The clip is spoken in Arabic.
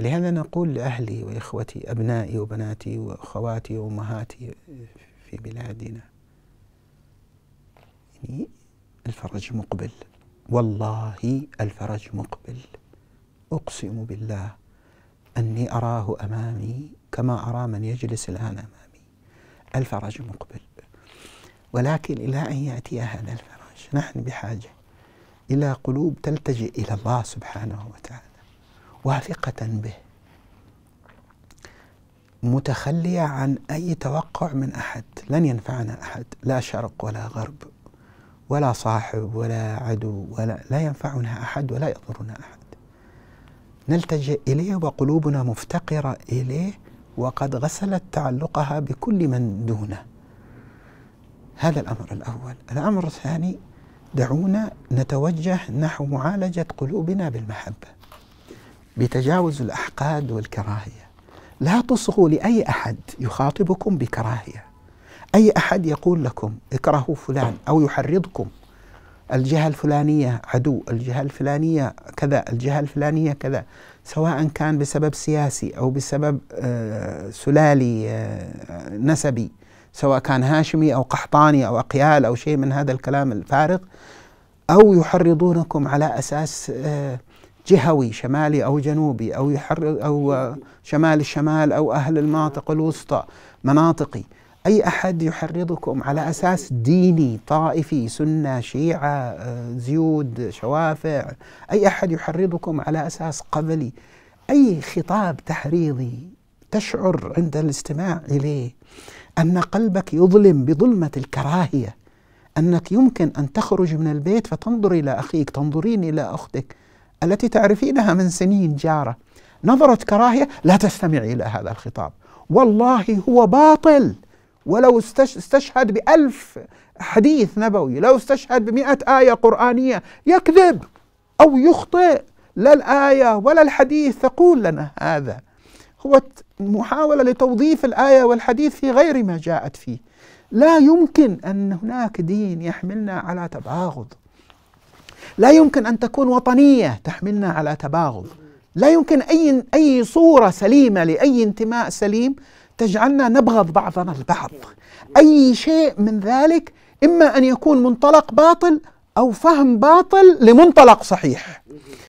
فلهذا نقول لأهلي وإخوتي أبنائي وبناتي وأخواتي وأمهاتي في بلادنا يعني الفرج مقبل والله الفرج مقبل أقسم بالله أني أراه أمامي كما أرى من يجلس الآن أمامي الفرج مقبل ولكن إلى أن يأتي هذا الفرج نحن بحاجة إلى قلوب تلتجئ إلى الله سبحانه وتعالى واثقة به متخلية عن أي توقع من أحد لن ينفعنا أحد لا شرق ولا غرب ولا صاحب ولا عدو ولا لا ينفعنا أحد ولا يضرنا أحد نلتجئ إليه وقلوبنا مفتقرة إليه وقد غسلت تعلقها بكل من دونه هذا الأمر الأول الأمر الثاني دعونا نتوجه نحو معالجة قلوبنا بالمحبة بتجاوز الأحقاد والكراهية لا تصغوا لأي أحد يخاطبكم بكراهية أي أحد يقول لكم اكرهوا فلان أو يحرضكم الجهة الفلانية عدو الجهة الفلانية كذا الجهة الفلانية كذا سواء كان بسبب سياسي أو بسبب آه، سلالي آه، نسبي سواء كان هاشمي أو قحطاني أو أقيال أو شيء من هذا الكلام الفارغ أو يحرضونكم على أساس آه، جهوي شمالي أو جنوبي أو يحر أو شمال الشمال أو أهل المناطق الوسطى مناطقي أي أحد يحرضكم على أساس ديني طائفي سنة شيعة زيود شوافع أي أحد يحرضكم على أساس قبلي أي خطاب تحريضي تشعر عند الاستماع إليه أن قلبك يظلم بظلمة الكراهية أنك يمكن أن تخرج من البيت فتنظر إلى أخيك تنظرين إلى أختك التي تعرفينها من سنين جارة نظرة كراهية لا تستمعي إلى هذا الخطاب والله هو باطل ولو استشهد بألف حديث نبوي لو استشهد بمئة آية قرآنية يكذب أو يخطئ لا الآية ولا الحديث تقول لنا هذا هو محاولة لتوظيف الآية والحديث في غير ما جاءت فيه لا يمكن أن هناك دين يحملنا على تباغض لا يمكن أن تكون وطنية تحملنا على تباغض لا يمكن أي أي صورة سليمة لأي انتماء سليم تجعلنا نبغض بعضنا البعض أي شيء من ذلك إما أن يكون منطلق باطل أو فهم باطل لمنطلق صحيح